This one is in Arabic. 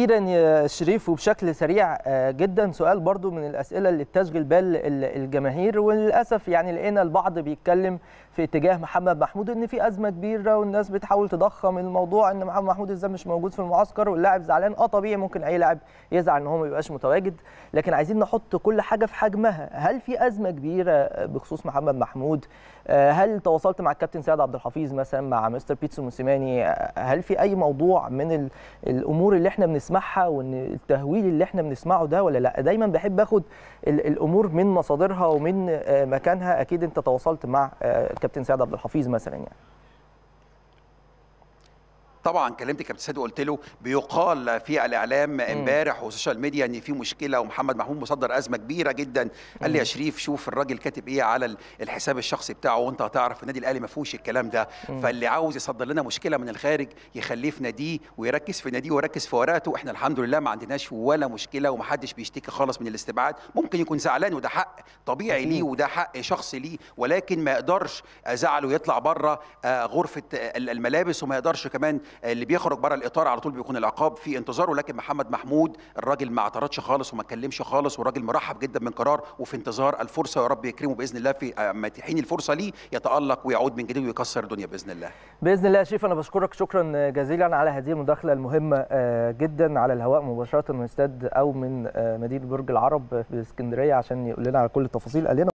اخيرا يا شريف وبشكل سريع آه، جدا سؤال برضو من الاسئله اللي بتشغل بال الجماهير وللاسف يعني لقينا البعض بيتكلم في اتجاه محمد محمود ان في ازمه كبيره والناس بتحاول تضخم الموضوع ان محمد محمود ازاي مش موجود في المعسكر واللاعب زعلان اه طبيعي ممكن اي لاعب يزعل ان هو ما يبقاش متواجد لكن عايزين نحط كل حاجه في حجمها هل في ازمه كبيره آه، بخصوص محمد محمود آه، هل تواصلت مع الكابتن سيد عبد الحفيظ مثلا مع مستر بيتسو موسيماني هل في اي موضوع من الامور اللي احنا بنسمع بنسمعها وان التهويل اللي احنا بنسمعه ده ولا لا دايما بحب اخد الامور من مصادرها ومن آه، مكانها اكيد انت تواصلت مع آه، كابتن سعد عبد الحفيظ مثلا يعني طبعا كلمت كابتن سيد وقلت له بيقال في الاعلام امبارح والسوشيال ميديا ان في مشكله ومحمد محمود مصدر ازمه كبيره جدا قال لي يا شريف شوف الراجل كاتب ايه على الحساب الشخصي بتاعه وانت هتعرف النادي الاهلي ما فيهوش الكلام ده فاللي عاوز يصدر لنا مشكله من الخارج يخليه في ناديه ويركز في ناديه ويركز في ورقته احنا الحمد لله ما عندناش ولا مشكله ومحدش بيشتكي خالص من الاستبعاد ممكن يكون زعلان وده حق طبيعي ليه وده حق شخصي ليه ولكن ما يقدرش ازعله يطلع بره آه، غرفه الملابس وما يقدرش كمان اللي بيخرج بره الاطار على طول بيكون العقاب في انتظاره لكن محمد محمود الراجل ما اعترضش خالص وما اتكلمش خالص والراجل مرحب جدا من قرار وفي انتظار الفرصه يا رب يكرمه باذن الله في آه، متيحين الفرصه ليه يتالق ويعود من جديد ويكسر الدنيا باذن الله باذن الله يا شيف انا بشكرك شكرا جزيلا على هذه المداخله المهمه آه، جدا على الهواء مباشره من استاد او من آه، مدينه برج العرب في اسكندريه عشان يقول لنا على كل التفاصيل قال لنا